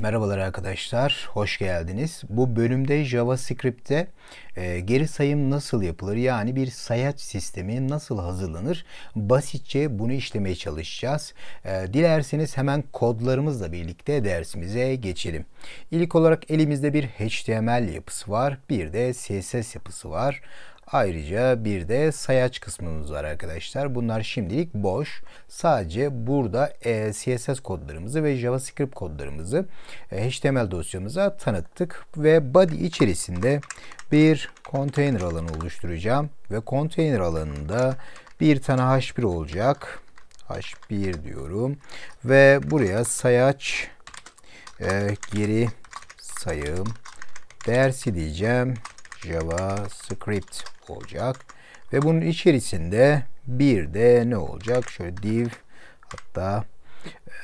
Merhabalar arkadaşlar, hoş geldiniz. Bu bölümde JavaScript'te e, geri sayım nasıl yapılır, yani bir sayaç sistemi nasıl hazırlanır, basitçe bunu işlemeye çalışacağız. E, dilerseniz hemen kodlarımızla birlikte dersimize geçelim. İlk olarak elimizde bir HTML yapısı var, bir de CSS yapısı var. Ayrıca bir de sayaç kısmımız var arkadaşlar. Bunlar şimdilik boş. Sadece burada e, CSS kodlarımızı ve JavaScript kodlarımızı e, HTML dosyamıza tanıttık ve body içerisinde bir container alanı oluşturacağım ve container alanında bir tane h1 olacak. h1 diyorum ve buraya sayaç e, geri sayım dersi diyeceğim JavaScript olacak. Ve bunun içerisinde bir de ne olacak? Şöyle div hatta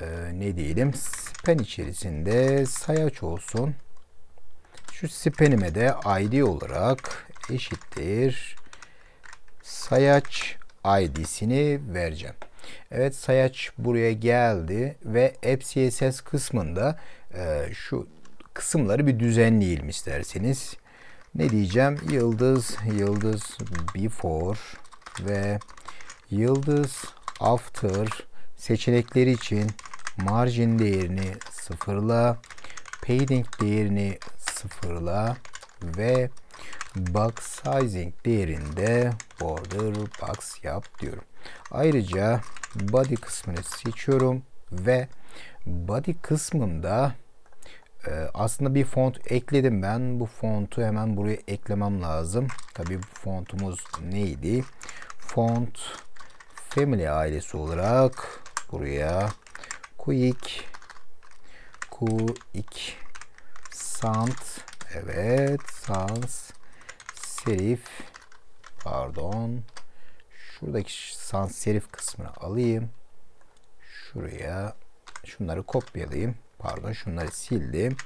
e, ne diyelim span içerisinde sayaç olsun. Şu span'ime de id olarak eşittir sayaç id'sini vereceğim. Evet sayaç buraya geldi ve app CSS kısmında e, şu kısımları bir düzenleyelim isterseniz ne diyeceğim? Yıldız, yıldız before ve yıldız after seçenekleri için margin değerini sıfırla, padding değerini sıfırla ve box sizing değerinde border box yap diyorum. Ayrıca body kısmını seçiyorum ve body kısmında ee, aslında bir font ekledim ben. Bu fontu hemen buraya eklemem lazım. Tabii fontumuz neydi? Font Family ailesi olarak buraya Quick Quick Sans evet Sans Serif pardon şuradaki sans serif kısmını alayım. Şuraya şunları kopyalayayım. Pardon şunları sildim.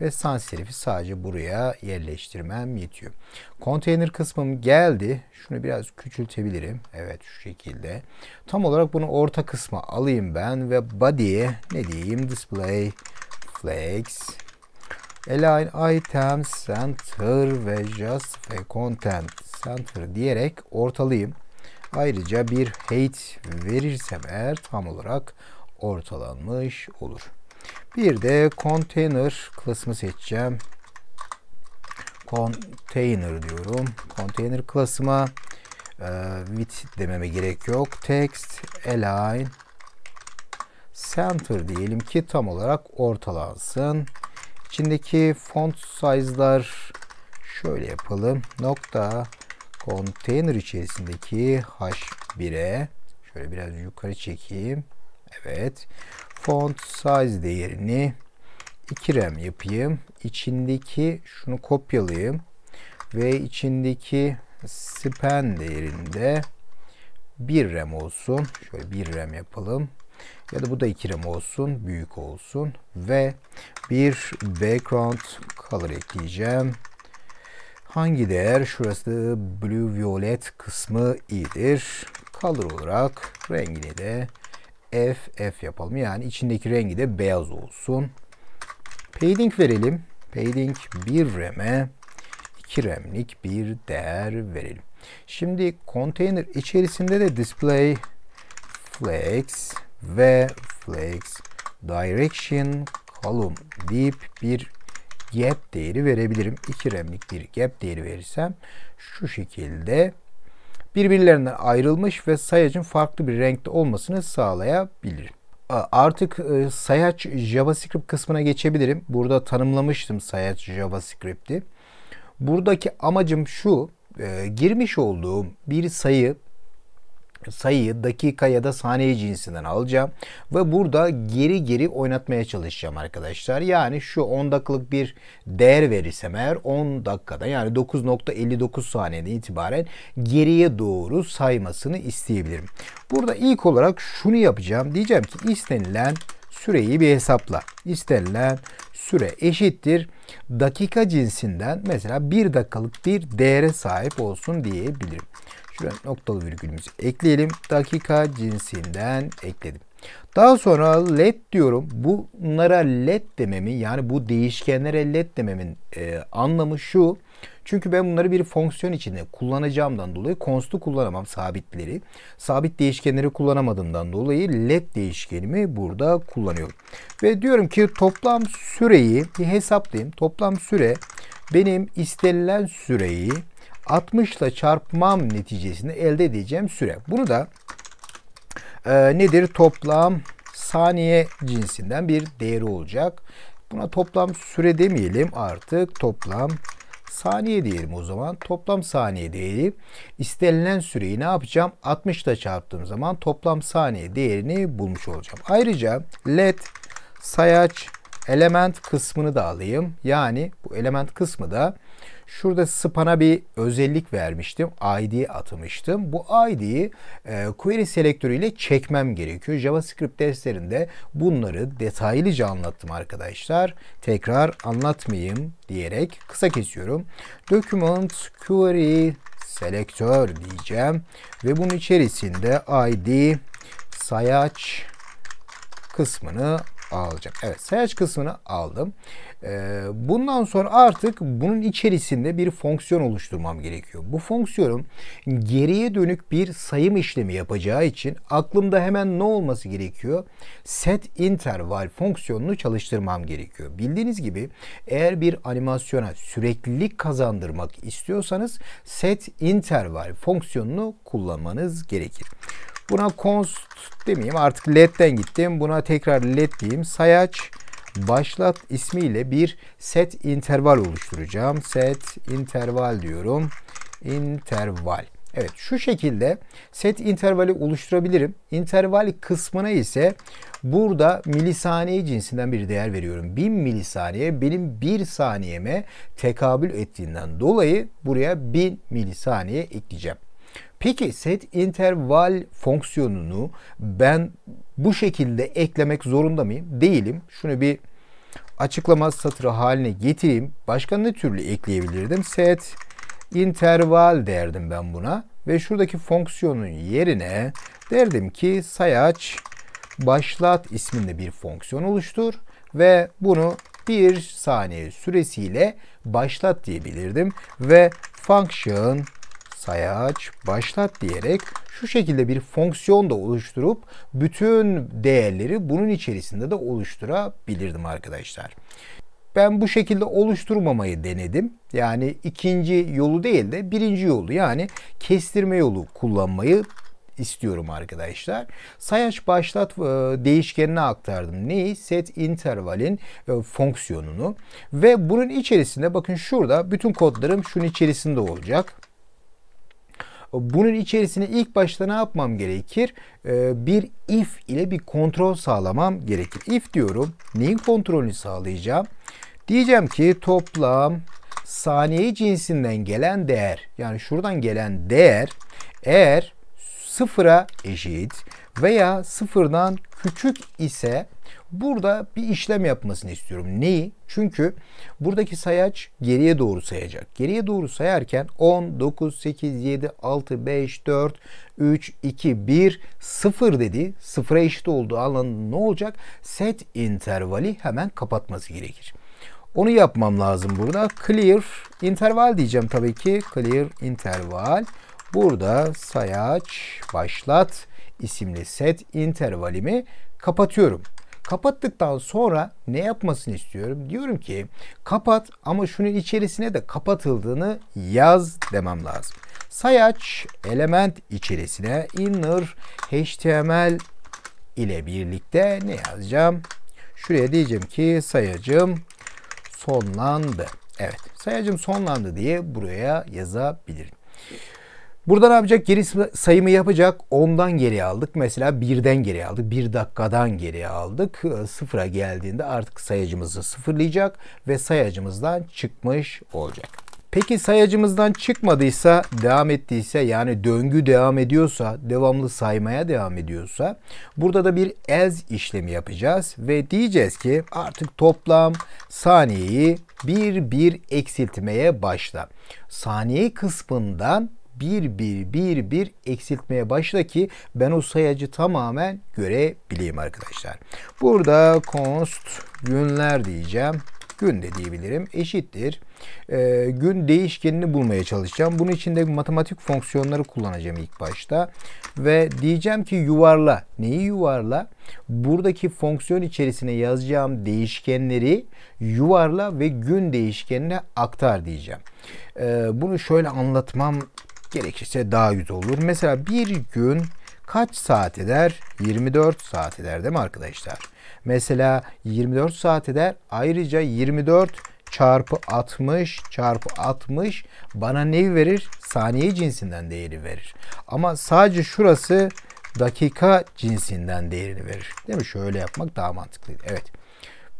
Ve sans serifi sadece buraya yerleştirmem yetiyor. Konteyner kısmım geldi. Şunu biraz küçültebilirim. Evet şu şekilde. Tam olarak bunu orta kısma alayım ben ve body'ye ne diyeyim display flex align item center ve just ve content center diyerek ortalayayım. Ayrıca bir height verirsem eğer tam olarak ortalanmış olur. Bir de container class'ımı seçeceğim. Container diyorum. Container class'ıma e, width dememe gerek yok. Text align center diyelim ki tam olarak ortalansın. İçindeki font size'lar şöyle yapalım. Nokta container içerisindeki h1'e şöyle biraz yukarı çekeyim. Evet font size değerini 2 rem yapayım. İçindeki şunu kopyalayayım ve içindeki span değerinde 1 rem olsun. Şöyle 1 rem yapalım. Ya da bu da 2 rem olsun. Büyük olsun. Ve bir background color ekleyeceğim. Hangi değer? Şurası blue violet kısmı iyidir. Color olarak rengini de F F yapalım. Yani içindeki rengi de beyaz olsun. Padding verelim. Padding 1 RAM'e 2 RAM'lik bir değer verelim. Şimdi container içerisinde de display flex ve flex direction column deyip bir gap değeri verebilirim. 2 RAM'lik bir gap değeri verirsem şu şekilde birbirlerinden ayrılmış ve sayacın farklı bir renkte olmasını sağlayabilir. Artık e, sayaç JavaScript kısmına geçebilirim. Burada tanımlamıştım sayaç JavaScript'i. Buradaki amacım şu, e, girmiş olduğum bir sayı sayıyı dakika ya da saniye cinsinden alacağım ve burada geri geri oynatmaya çalışacağım arkadaşlar. Yani şu 10 dakikalık bir değer verirsem eğer 10 dakikada yani 9.59 saniyeden itibaren geriye doğru saymasını isteyebilirim. Burada ilk olarak şunu yapacağım. Diyeceğim ki istenilen süreyi bir hesapla. İstenilen süre eşittir. Dakika cinsinden mesela 1 dakikalık bir değere sahip olsun diyebilirim. Şuraya noktalı virgülümüzü ekleyelim. Dakika cinsinden ekledim. Daha sonra led diyorum. Bunlara led dememin yani bu değişkenlere led dememin e, anlamı şu. Çünkü ben bunları bir fonksiyon içinde kullanacağımdan dolayı konst'u kullanamam sabitleri. Sabit değişkenleri kullanamadığımdan dolayı led değişkenimi burada kullanıyorum. Ve diyorum ki toplam süreyi bir hesaplayayım. Toplam süre benim istenilen süreyi 60 ile çarpmam neticesinde elde edeceğim süre. Bunu da e, nedir? Toplam saniye cinsinden bir değeri olacak. Buna toplam süre demeyelim artık toplam saniye diyelim o zaman. Toplam saniye değeri istenilen süreyi ne yapacağım? 60 ile çarptığım zaman toplam saniye değerini bulmuş olacağım. Ayrıca led sayaç element kısmını da alayım. Yani bu element kısmı da Şurada spana bir özellik vermiştim. ID atamıştım. Bu ID'yi e, query selektörüyle çekmem gerekiyor. JavaScript derslerinde bunları detaylıca anlattım arkadaşlar. Tekrar anlatmayayım diyerek kısa kesiyorum. Document query selektör diyeceğim ve bunun içerisinde ID sayaç kısmını alacağım. Evet sayaç kısmını aldım. Ee, bundan sonra artık bunun içerisinde bir fonksiyon oluşturmam gerekiyor. Bu fonksiyonun geriye dönük bir sayım işlemi yapacağı için aklımda hemen ne olması gerekiyor? Set interval fonksiyonunu çalıştırmam gerekiyor. Bildiğiniz gibi eğer bir animasyona süreklilik kazandırmak istiyorsanız set interval fonksiyonunu kullanmanız gerekir. Buna const demeyeyim artık led'den gittim. Buna tekrar led diyeyim. Sayaç başlat ismiyle bir set interval oluşturacağım. Set interval diyorum. Interval. Evet şu şekilde set intervali oluşturabilirim. Interval kısmına ise burada milisaniye cinsinden bir değer veriyorum. 1000 milisaniye benim 1 saniyeme tekabül ettiğinden dolayı buraya 1000 milisaniye ekleyeceğim. Peki set interval fonksiyonunu ben bu şekilde eklemek zorunda mıyım? Değilim. Şunu bir açıklama satırı haline getireyim. Başka ne türlü ekleyebilirdim? Set interval derdim ben buna. Ve şuradaki fonksiyonun yerine derdim ki sayaç başlat isminde bir fonksiyon oluştur ve bunu bir saniye süresiyle başlat diyebilirdim ve function sayaç başlat diyerek şu şekilde bir fonksiyon da oluşturup bütün değerleri bunun içerisinde de oluşturabilirdim arkadaşlar. Ben bu şekilde oluşturmamayı denedim. Yani ikinci yolu değil de birinci yolu yani kestirme yolu kullanmayı istiyorum arkadaşlar. Sayaç başlat e, değişkenine aktardım. Neyi? Set intervalin e, fonksiyonunu ve bunun içerisinde bakın şurada bütün kodlarım şunun içerisinde olacak. Bunun içerisine ilk başta ne yapmam gerekir? Ee, bir if ile bir kontrol sağlamam gerekir. If diyorum. Neyin kontrolünü sağlayacağım? Diyeceğim ki toplam saniye cinsinden gelen değer yani şuradan gelen değer eğer sıfıra eşit veya sıfırdan küçük ise Burada bir işlem yapmasını istiyorum. Neyi? Çünkü buradaki sayaç geriye doğru sayacak. Geriye doğru sayarken 10, 9, 8, 7, 6, 5, 4, 3, 2, 1, 0 dedi. Sıfıra eşit olduğu Alan ne olacak? Set intervali hemen kapatması gerekir. Onu yapmam lazım burada. Clear interval diyeceğim tabii ki. Clear interval. Burada sayaç başlat isimli set intervalimi kapatıyorum. Kapattıktan sonra ne yapmasını istiyorum? Diyorum ki kapat ama şunun içerisine de kapatıldığını yaz demem lazım. Sayaç element içerisine inner html ile birlikte ne yazacağım? Şuraya diyeceğim ki sayacım sonlandı. Evet sayacım sonlandı diye buraya yazabilirim. Burada ne yapacak? Geri sayımı yapacak. 10'dan geri aldık. Mesela 1'den geri aldık. 1 dakikadan geri aldık. 0'a ee, geldiğinde artık sayacımızı sıfırlayacak ve sayacımızdan çıkmış olacak. Peki sayacımızdan çıkmadıysa, devam ettiyse yani döngü devam ediyorsa, devamlı saymaya devam ediyorsa burada da bir as işlemi yapacağız ve diyeceğiz ki artık toplam saniyeyi bir bir eksiltmeye başla. Saniye kısmından bir bir bir bir eksiltmeye başla ki ben o sayacı tamamen görebileyim arkadaşlar. Burada const günler diyeceğim. Gün de diyebilirim. Eşittir. Ee, gün değişkenini bulmaya çalışacağım. Bunun için de matematik fonksiyonları kullanacağım ilk başta. Ve diyeceğim ki yuvarla. Neyi yuvarla? Buradaki fonksiyon içerisine yazacağım değişkenleri yuvarla ve gün değişkenine aktar diyeceğim. Ee, bunu şöyle anlatmam Gerekirse daha yüz olur. Mesela bir gün kaç saat eder? 24 saat eder değil mi arkadaşlar? Mesela 24 saat eder. Ayrıca 24 çarpı 60 çarpı 60 bana ne verir? Saniye cinsinden değeri verir. Ama sadece şurası dakika cinsinden değerini verir. Değil mi? Şöyle yapmak daha mantıklıydı. Evet.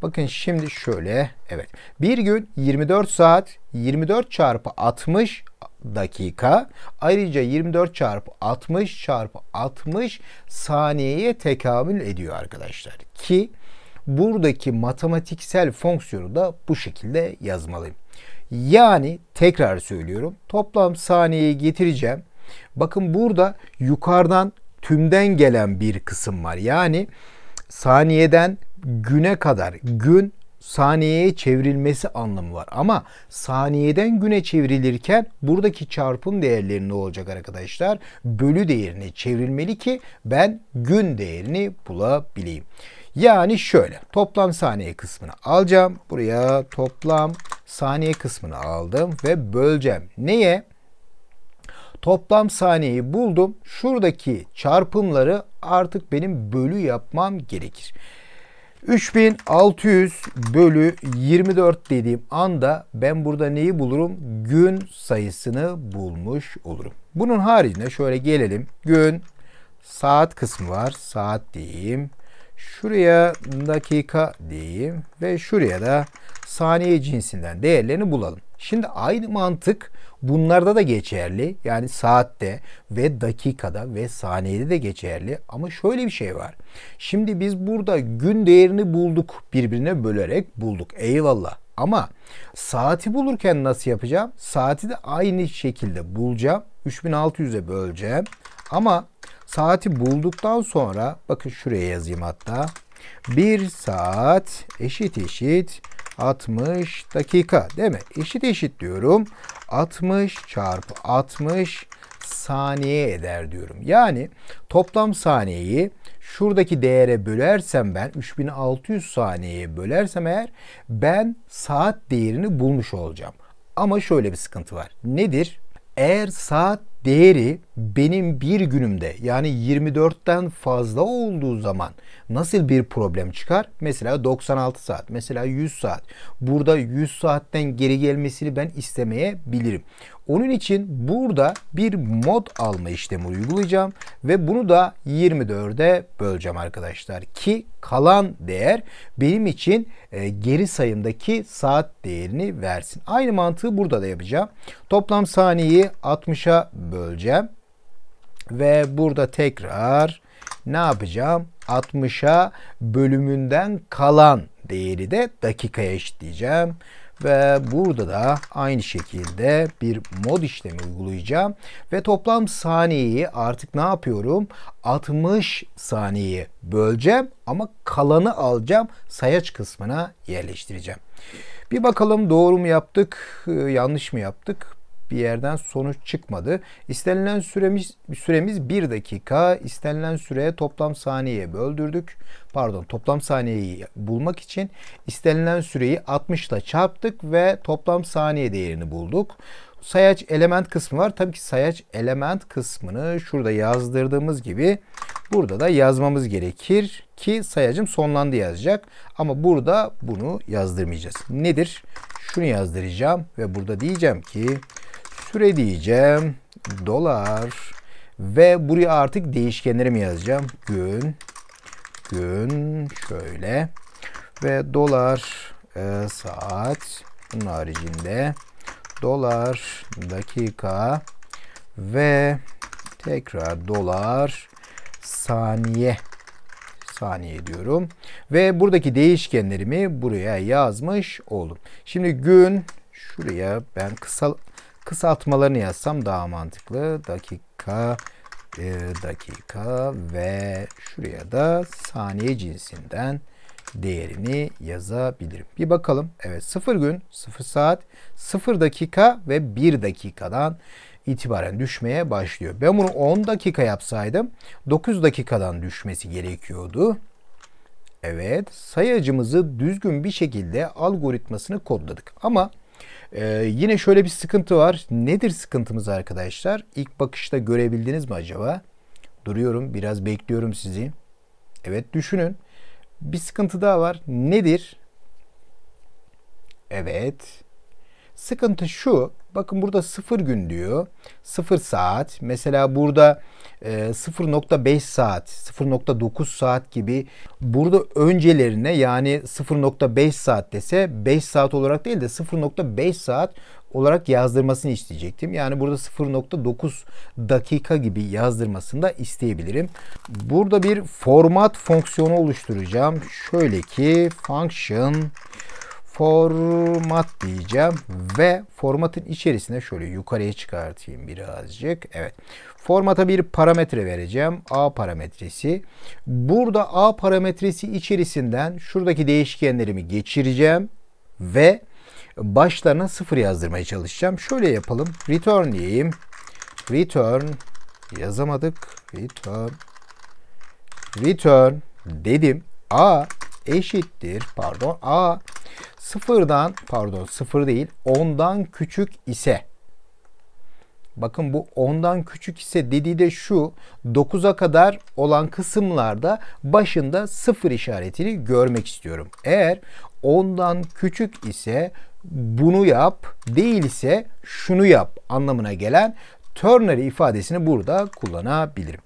Bakın şimdi şöyle. Evet. Bir gün 24 saat 24 çarpı 60 dakika. Ayrıca 24 çarpı 60 çarpı 60 saniyeye tekabül ediyor arkadaşlar. Ki buradaki matematiksel fonksiyonu da bu şekilde yazmalıyım. Yani tekrar söylüyorum toplam saniyeyi getireceğim. Bakın burada yukarıdan tümden gelen bir kısım var. Yani saniyeden güne kadar gün saniyeye çevrilmesi anlamı var. Ama saniyeden güne çevrilirken buradaki çarpım değerleri ne olacak arkadaşlar? Bölü değerini çevrilmeli ki ben gün değerini bulabileyim. Yani şöyle toplam saniye kısmını alacağım. Buraya toplam saniye kısmını aldım ve böleceğim. Neye? Toplam saniyeyi buldum. Şuradaki çarpımları artık benim bölü yapmam gerekir. 3600 bölü 24 dediğim anda ben burada neyi bulurum? Gün sayısını bulmuş olurum. Bunun haricinde şöyle gelelim. Gün, saat kısmı var. Saat diyeyim. Şuraya dakika diyeyim ve şuraya da saniye cinsinden değerlerini bulalım. Şimdi aynı mantık Bunlarda da geçerli. Yani saatte ve dakikada ve saniyede de geçerli. Ama şöyle bir şey var. Şimdi biz burada gün değerini bulduk. Birbirine bölerek bulduk. Eyvallah. Ama saati bulurken nasıl yapacağım? Saati de aynı şekilde bulacağım. 3600'e böleceğim. Ama saati bulduktan sonra bakın şuraya yazayım hatta. 1 saat eşit eşit 60 dakika değil mi? Eşit eşit diyorum. 60 çarpı 60 saniye eder diyorum. Yani toplam saniyeyi şuradaki değere bölersem ben 3600 saniyeye bölersem eğer ben saat değerini bulmuş olacağım. Ama şöyle bir sıkıntı var. Nedir? Eğer saat değeri benim bir günümde yani 24'ten fazla olduğu zaman nasıl bir problem çıkar? Mesela 96 saat, mesela 100 saat. Burada 100 saatten geri gelmesini ben istemeyebilirim. Onun için burada bir mod alma işlemi uygulayacağım ve bunu da 24'e böleceğim arkadaşlar ki kalan değer benim için e, geri sayımdaki saat değerini versin. Aynı mantığı burada da yapacağım. Toplam saniyeyi 60'a böleceğim. Ve burada tekrar ne yapacağım? 60'a bölümünden kalan değeri de dakikaya eşitleyeceğim. Ve burada da aynı şekilde bir mod işlemi uygulayacağım. Ve toplam saniyeyi artık ne yapıyorum? 60 saniyeyi böleceğim ama kalanı alacağım. Sayaç kısmına yerleştireceğim. Bir bakalım doğru mu yaptık, e, yanlış mı yaptık? bir yerden sonuç çıkmadı. İstenilen süremiz, süremiz 1 dakika. İstenilen süreye toplam saniyeye böldürdük. Pardon toplam saniyeyi bulmak için istenilen süreyi 60 ile çarptık ve toplam saniye değerini bulduk sayaç element kısmı var. Tabii ki sayaç element kısmını şurada yazdırdığımız gibi burada da yazmamız gerekir ki sayacım sonlandı yazacak. Ama burada bunu yazdırmayacağız. Nedir? Şunu yazdıracağım ve burada diyeceğim ki süre diyeceğim. Dolar ve buraya artık değişkenlerimi yazacağım. Gün, gün şöyle ve dolar e, saat bunun haricinde dolar dakika ve tekrar dolar saniye saniye diyorum. Ve buradaki değişkenlerimi buraya yazmış oldum. Şimdi gün şuraya ben kısal kısaltmalarını yazsam daha mantıklı. Dakika, e, dakika ve şuraya da saniye cinsinden değerini yazabilirim. Bir bakalım. Evet 0 gün, 0 saat, 0 dakika ve 1 dakikadan itibaren düşmeye başlıyor. Ben bunu 10 dakika yapsaydım 9 dakikadan düşmesi gerekiyordu. Evet sayacımızı düzgün bir şekilde algoritmasını kodladık. Ama ee, yine şöyle bir sıkıntı var. Nedir sıkıntımız arkadaşlar? İlk bakışta görebildiniz mi acaba? Duruyorum biraz bekliyorum sizi. Evet düşünün. Bir sıkıntı daha var. Nedir? Evet. Sıkıntı şu. Bakın burada 0 gün diyor. 0 saat. Mesela burada 0.5 e, saat, 0.9 saat gibi burada öncelerine yani 0.5 saat dese 5 saat olarak değil de 0.5 saat olarak yazdırmasını isteyecektim. Yani burada 0.9 dakika gibi yazdırmasını da isteyebilirim. Burada bir format fonksiyonu oluşturacağım. Şöyle ki function format diyeceğim ve formatın içerisine şöyle yukarıya çıkartayım birazcık. Evet. Formata bir parametre vereceğim. A parametresi. Burada A parametresi içerisinden şuradaki değişkenlerimi geçireceğim ve başlarına sıfır yazdırmaya çalışacağım. Şöyle yapalım. Return diyeyim. Return yazamadık. Return. Return dedim. A eşittir pardon A sıfırdan pardon sıfır değil ondan küçük ise bakın bu ondan küçük ise dediği de şu 9'a kadar olan kısımlarda başında sıfır işaretini görmek istiyorum. Eğer ondan küçük ise bunu yap değilse şunu yap anlamına gelen Turner ifadesini burada kullanabilirim.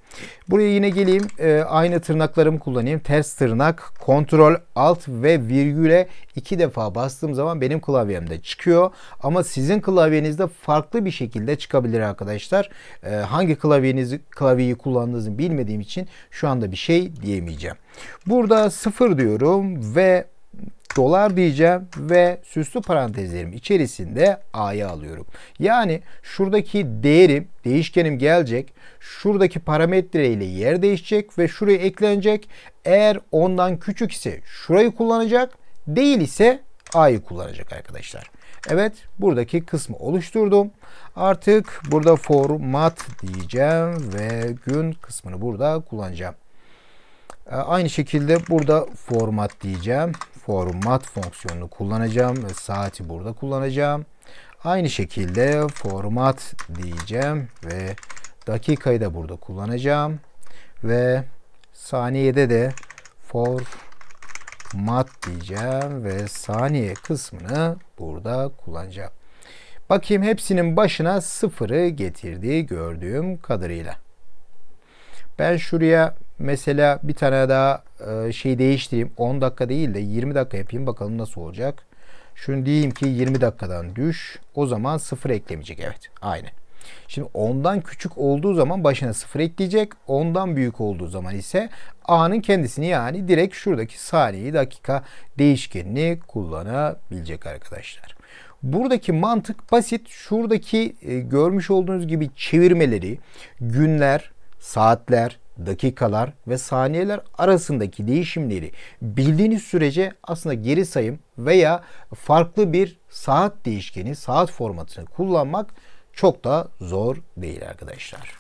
Buraya yine geleyim. Ee, aynı tırnaklarımı kullanayım. Ters tırnak, kontrol, alt ve virgüle iki defa bastığım zaman benim klavyemde çıkıyor. Ama sizin klavyenizde farklı bir şekilde çıkabilir arkadaşlar. Ee, hangi klavyenizi, klavyeyi kullandığınızı bilmediğim için şu anda bir şey diyemeyeceğim. Burada sıfır diyorum ve dolar diyeceğim ve süslü parantezlerim içerisinde A'yı alıyorum. Yani şuradaki değerim, değişkenim gelecek. Şuradaki parametre ile yer değişecek ve şuraya eklenecek. Eğer ondan küçük ise şurayı kullanacak. Değil ise A'yı kullanacak arkadaşlar. Evet buradaki kısmı oluşturdum. Artık burada format diyeceğim ve gün kısmını burada kullanacağım. Ee, aynı şekilde burada format diyeceğim. Format fonksiyonunu kullanacağım saati burada kullanacağım. Aynı şekilde format diyeceğim ve dakikayı da burada kullanacağım. Ve saniyede de format diyeceğim ve saniye kısmını burada kullanacağım. Bakayım hepsinin başına sıfırı getirdiği gördüğüm kadarıyla. Ben şuraya mesela bir tane daha e, şey değiştireyim. 10 dakika değil de 20 dakika yapayım. Bakalım nasıl olacak. Şunu diyeyim ki 20 dakikadan düş. O zaman 0 eklemeyecek. Evet. Aynı. Şimdi 10'dan küçük olduğu zaman başına 0 ekleyecek. 10'dan büyük olduğu zaman ise A'nın kendisini yani direkt şuradaki saniye dakika değişkenini kullanabilecek arkadaşlar. Buradaki mantık basit. Şuradaki e, görmüş olduğunuz gibi çevirmeleri günler, saatler, dakikalar ve saniyeler arasındaki değişimleri bildiğiniz sürece aslında geri sayım veya farklı bir saat değişkeni, saat formatını kullanmak çok da zor değil arkadaşlar.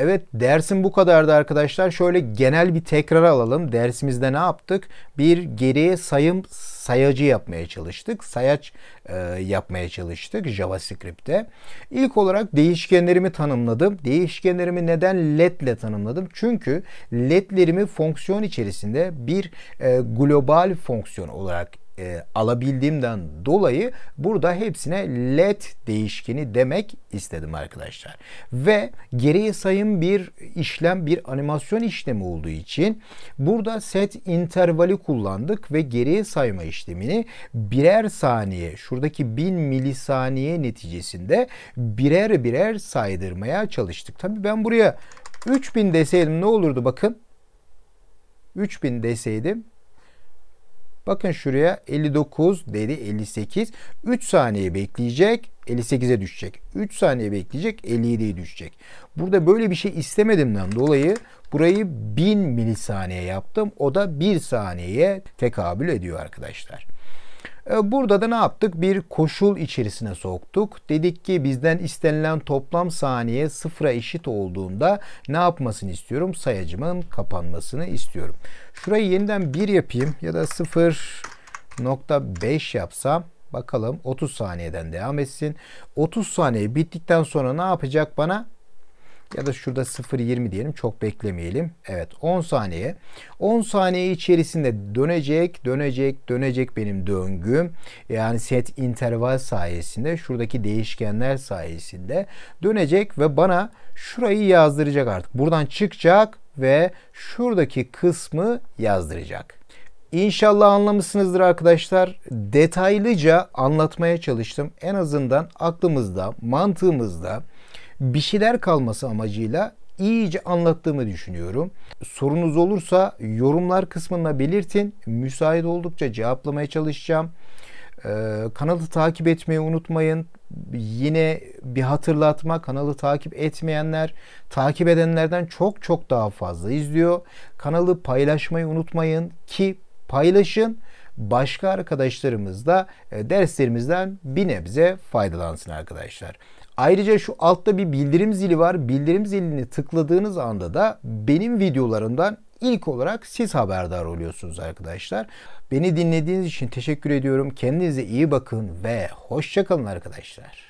Evet dersim bu kadardı arkadaşlar. Şöyle genel bir tekrar alalım. Dersimizde ne yaptık? Bir geriye sayım sayacı yapmaya çalıştık. Sayaç e, yapmaya çalıştık JavaScript'te. İlk olarak değişkenlerimi tanımladım. Değişkenlerimi neden led ile tanımladım? Çünkü ledlerimi fonksiyon içerisinde bir e, global fonksiyon olarak e, alabildiğimden dolayı burada hepsine let değişkeni demek istedim arkadaşlar. Ve geriye sayım bir işlem bir animasyon işlemi olduğu için burada set intervali kullandık ve geriye sayma işlemini birer saniye şuradaki bin milisaniye neticesinde birer birer saydırmaya çalıştık. Tabii ben buraya 3000 deseydim ne olurdu bakın. 3000 deseydim Bakın şuraya 59 dedi 58. 3 saniye bekleyecek. 58'e düşecek. 3 saniye bekleyecek 57'ye düşecek. Burada böyle bir şey istemediğimden dolayı burayı 1000 milisaniye yaptım. O da 1 saniyeye tekabül ediyor arkadaşlar. E, burada da ne yaptık? Bir koşul içerisine soktuk. Dedik ki bizden istenilen toplam saniye sıfıra eşit olduğunda ne yapmasını istiyorum? Sayacımın kapanmasını istiyorum. Şurayı yeniden 1 yapayım ya da 0.5 yapsam bakalım 30 saniyeden devam etsin. 30 saniye bittikten sonra ne yapacak bana? ya da şurada 0.20 diyelim çok beklemeyelim. Evet 10 saniye. 10 saniye içerisinde dönecek, dönecek, dönecek benim döngüm. Yani set interval sayesinde şuradaki değişkenler sayesinde dönecek ve bana şurayı yazdıracak artık. Buradan çıkacak ve şuradaki kısmı yazdıracak. İnşallah anlamışsınızdır arkadaşlar. Detaylıca anlatmaya çalıştım. En azından aklımızda, mantığımızda bir şeyler kalması amacıyla iyice anlattığımı düşünüyorum. Sorunuz olursa yorumlar kısmına belirtin. Müsait oldukça cevaplamaya çalışacağım. Ee, kanalı takip etmeyi unutmayın. Yine bir hatırlatma kanalı takip etmeyenler takip edenlerden çok çok daha fazla izliyor. Kanalı paylaşmayı unutmayın ki paylaşın başka arkadaşlarımız da e, derslerimizden bir nebze faydalansın arkadaşlar. Ayrıca şu altta bir bildirim zili var. Bildirim zilini tıkladığınız anda da benim videolarımdan ilk olarak siz haberdar oluyorsunuz arkadaşlar. Beni dinlediğiniz için teşekkür ediyorum. Kendinize iyi bakın ve hoşçakalın arkadaşlar.